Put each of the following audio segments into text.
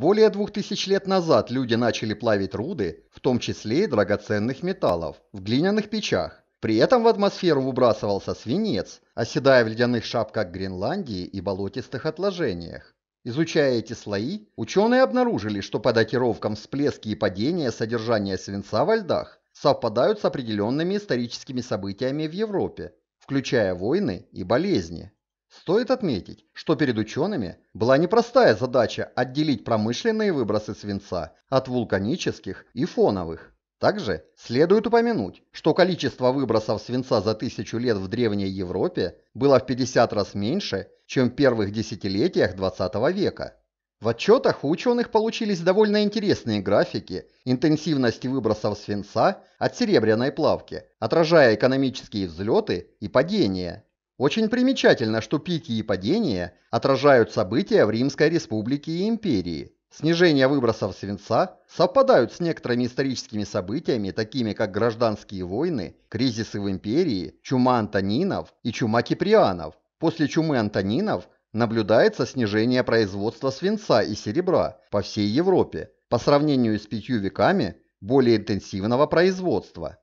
Более двух тысяч лет назад люди начали плавить руды, в том числе и драгоценных металлов, в глиняных печах. При этом в атмосферу выбрасывался свинец, оседая в ледяных шапках Гренландии и болотистых отложениях. Изучая эти слои, ученые обнаружили, что по датировкам всплески и падения содержания свинца во льдах совпадают с определенными историческими событиями в Европе, включая войны и болезни. Стоит отметить, что перед учеными была непростая задача отделить промышленные выбросы свинца от вулканических и фоновых. Также следует упомянуть, что количество выбросов свинца за тысячу лет в Древней Европе было в 50 раз меньше, чем в первых десятилетиях 20 века. В отчетах у ученых получились довольно интересные графики интенсивности выбросов свинца от серебряной плавки, отражая экономические взлеты и падения. Очень примечательно, что пики и падения отражают события в Римской Республике и Империи. Снижение выбросов свинца совпадают с некоторыми историческими событиями, такими как гражданские войны, кризисы в империи, чума Антонинов и чума Киприанов. После чумы Антонинов наблюдается снижение производства свинца и серебра по всей Европе по сравнению с пятью веками более интенсивного производства.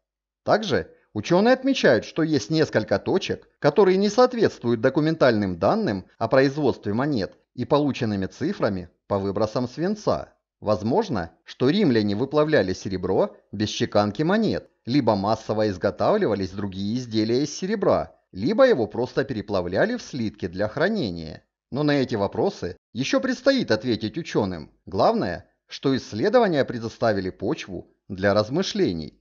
Также Ученые отмечают, что есть несколько точек, которые не соответствуют документальным данным о производстве монет и полученными цифрами по выбросам свинца. Возможно, что римляне выплавляли серебро без чеканки монет, либо массово изготавливались другие изделия из серебра, либо его просто переплавляли в слитки для хранения. Но на эти вопросы еще предстоит ответить ученым. Главное, что исследования предоставили почву для размышлений.